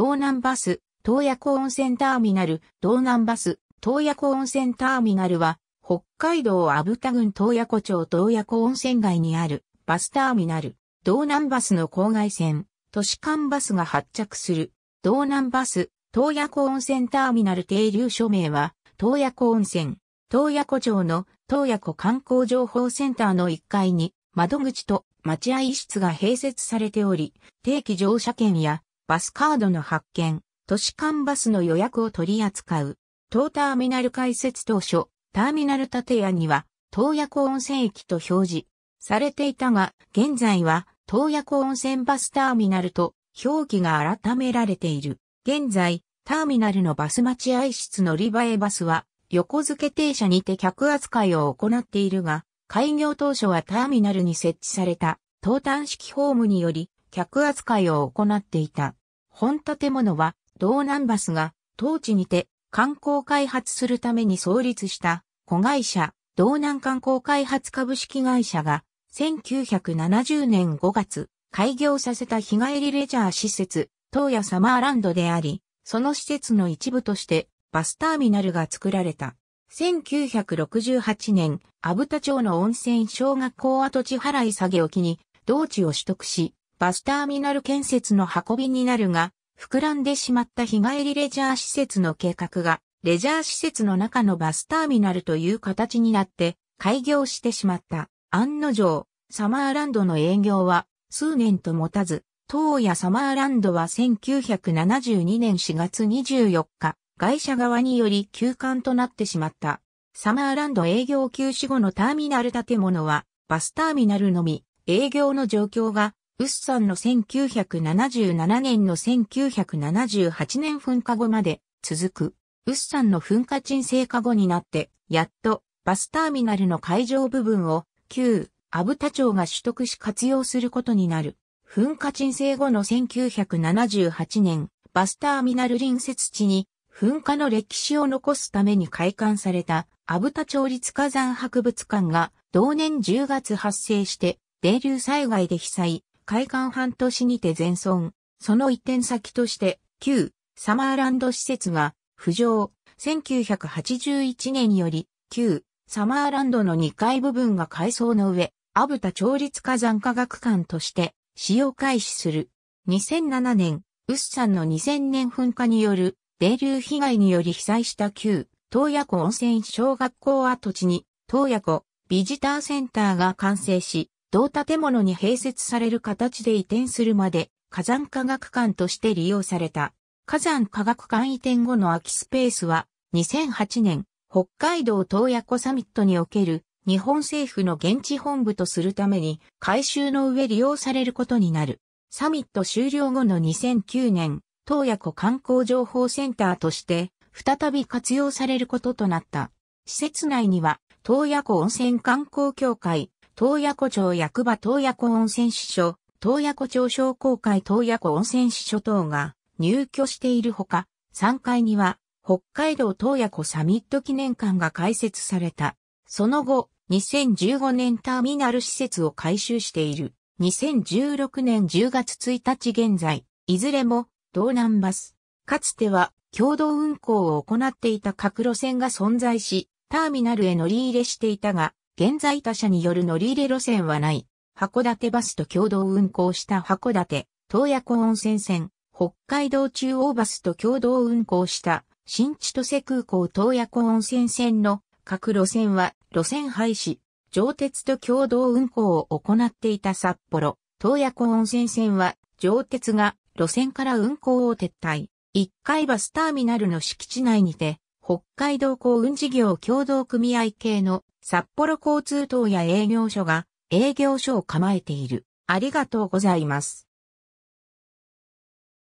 道南バス、洞爺湖温泉ターミナル、道南バス、洞爺湖温泉ターミナルは、北海道阿武田郡洞爺湖町洞爺湖温泉街にあるバスターミナル、道南バスの郊外線、都市間バスが発着する、道南バス、洞爺湖温泉ターミナル停留署名は、洞爺湖温泉、洞爺湖町の洞爺湖観光情報センターの1階に、窓口と待合室が併設されており、定期乗車券やバスカードの発見、都市間バスの予約を取り扱う、当ターミナル開設当初、ターミナル建屋には、東夜湖温泉駅と表示されていたが、現在は、東夜湖温泉バスターミナルと表記が改められている。現在、ターミナルのバス待合室乗り場へバスは、横付け停車にて客扱いを行っているが、開業当初はターミナルに設置された、東端式ホームにより、客扱いを行っていた。本建物は、道南バスが、当地にて、観光開発するために創立した、子会社、道南観光開発株式会社が、1970年5月、開業させた日帰りレジャー施設、東野サマーランドであり、その施設の一部として、バスターミナルが作られた。1968年、阿武田町の温泉小学校跡地払い下げ置きに、同地を取得し、バスターミナル建設の運びになるが、膨らんでしまった日帰りレジャー施設の計画が、レジャー施設の中のバスターミナルという形になって、開業してしまった。案の定、サマーランドの営業は、数年と持たず、東野サマーランドは1972年4月24日、会社側により休館となってしまった。サマーランド営業休止後のターミナル建物は、バスターミナルのみ、営業の状況がウッサンの1977年の1978年噴火後まで続く、ウッサンの噴火鎮静化後になって、やっとバスターミナルの会場部分を旧アブタ町が取得し活用することになる。噴火鎮静後の1978年、バスターミナル隣接地に噴火の歴史を残すために開館されたアブタ町立火山博物館が同年10月発生して、泥流災害で被災、海岸半年にて全村、その移転先として、旧、サマーランド施設が、浮上、1981年より、旧、サマーランドの2階部分が改装の上、アブタ町立火山科学館として使用開始する。2007年、ウッサンの2000年噴火による、泥流被害により被災した旧、東野湖温泉小学校跡地に、東野湖ビジターセンターが完成し、同建物に併設される形で移転するまで火山科学館として利用された。火山科学館移転後の空きスペースは2008年北海道東野湖サミットにおける日本政府の現地本部とするために改修の上利用されることになる。サミット終了後の2009年、東野湖観光情報センターとして再び活用されることとなった。施設内には東野湖温泉観光協会、東野湖町役場東野湖温泉支所、東野湖町商工会東野湖温泉支所等が入居しているほか、3階には北海道東野湖サミット記念館が開設された。その後、2015年ターミナル施設を改修している。2016年10月1日現在、いずれも道南バス。かつては共同運行を行っていた各路線が存在し、ターミナルへ乗り入れしていたが、現在他社による乗り入れ路線はない。函館バスと共同運行した函館、洞爺湖温泉線、北海道中央バスと共同運行した新千歳空港洞爺湖温泉線の各路線は路線廃止、上鉄と共同運行を行っていた札幌、洞爺湖温泉線は上鉄が路線から運行を撤退。1階バスターミナルの敷地内にて北海道港運事業協同組合系の札幌交通等や営業所が営業所を構えている。ありがとうございます。